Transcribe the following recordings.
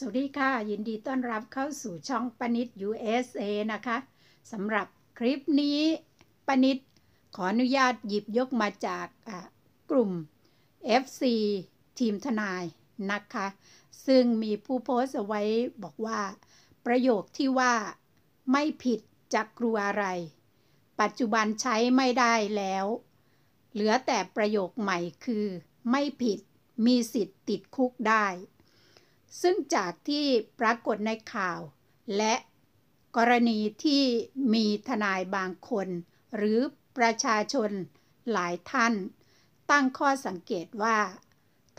สวัสดีค่ะยินดีต้อนรับเข้าสู่ช่องปนิด USA นะคะสำหรับคลิปนี้ปนิดขออนุญาตหยิบยกมาจากกลุ่ม FC ทีมทนายนะคะ ซึ่งมีผู้โพสต์เอาไว้บอกว่าประโยคที่ว่าไม่ผิดจะกลัวอะไร ปัจจุบันใช้ไม่ได้แล้ว เหลือแต่ประโยคใหม่คือ ไม่ผิดมีสิทธิ์ติดคุกได้ซึ่งจากที่ปรากฏในข่าว และกรณีที่มีทนายบางคน หรือประชาชนหลายท่าน ตั้งข้อสังเกตว่า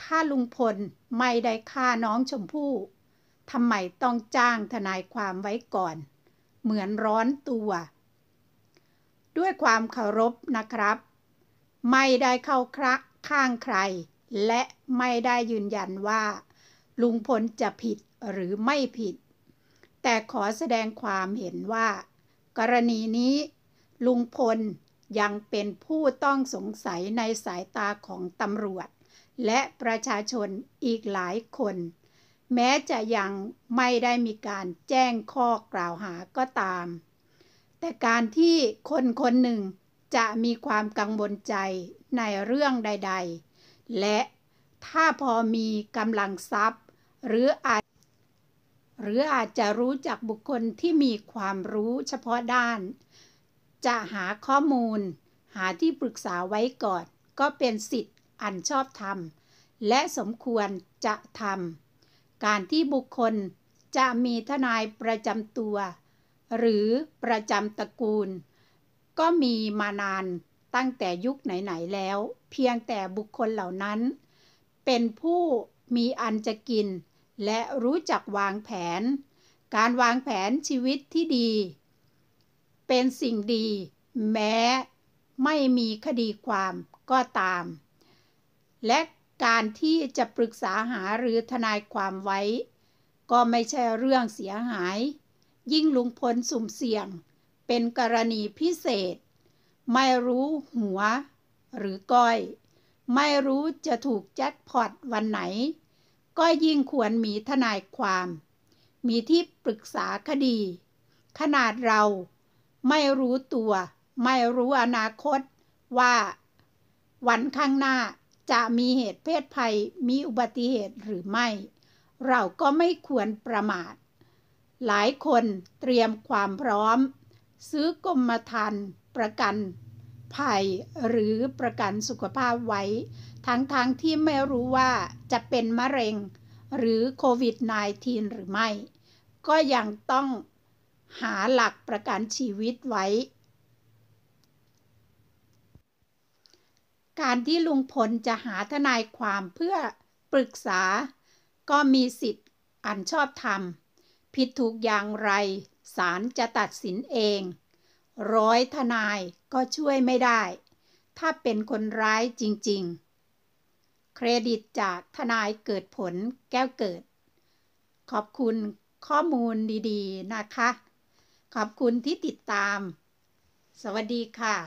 ถ้าลุงพลไม่ได้ฆ่าน้องชมพู่ทำไมต้องจ้างทนายความไว้ก่อน เหมือนร้อนตัว ด้วยความเคารพนะครับ ไม่ได้เข้าคระข้างใคร และไม่ได้ยืนยันว่าลุงพลจะผิดหรือไม่ผิด แต่ขอแสดงความเห็นว่า กรณีนี้ ลุงพลยังเป็นผู้ต้องสงสัยในสายตาของตำรวจ และประชาชนอีกหลายคน แม้จะยังไม่ได้มีการแจ้งข้อกล่าวหาก็ตาม แต่การที่คนคนหนึ่งจะมีความกังวลใจในเรื่องใดๆ และถ้าพอมีกำลังทรัพยหรืออาจ หรืออาจจะรู้จักบุคคลที่มีความรู้เฉพาะด้าน จะหาข้อมูลหาที่ปรึกษาไว้ก่อน ก็เป็นสิทธิ์อันชอบธรรม และสมควรจะทำการที่บุคคลจะมีทนายประจำตัว หรือประจำตระกูล ก็มีมานานตั้งแต่ยุคไหนๆแล้ว เพียงแต่บุคคลเหล่านั้น เป็นผู้มีอันจะกินและรู้จักวางแผน การวางแผนชีวิตที่ดี เป็นสิ่งดี แม้ไม่มีคดีความก็ตาม และการที่จะปรึกษาหาหรือทนายความไว้ ก็ไม่ใช่เรื่องเสียหาย ยิ่งลุงพลสุ่มเสี่ยง เป็นกรณีพิเศษ ไม่รู้หัวหรือก้อยไม่รู้จะถูกแจ็คพอตวันไหน ก็ยิ่งควรมีทนายความ มีที่ปรึกษาคดี ขนาดเราไม่รู้ตัว ไม่รู้อนาคตว่าวันข้างหน้าจะมีเหตุเพศภัยมีอุบัติเหตุหรือไม่ เราก็ไม่ควรประมาท หลายคนเตรียมความพร้อม ซื้อกรมธรรม์ประกันภัย หรือประกันสุขภาพไว้ทั้งๆทที่ไม่รู้ว่าจะเป็นมะเร็งหรือโควิด -19 หรือไม่ ก็ยังต้องหาหลักประกันชีวิตไว้ การที่ลุงพลจะหาทนายความเพื่อปรึกษา ก็มีสิทธิ์อันชอบธรรม ผิดถูกอย่างไรศาลจะตัดสินเองร้อยทนายก็ช่วยไม่ได้ ถ้าเป็นคนร้ายจริงๆ เครดิตจากทนายเกิดผลแก้วเกิด ขอบคุณข้อมูลดีๆนะคะ ขอบคุณที่ติดตาม สวัสดีค่ะ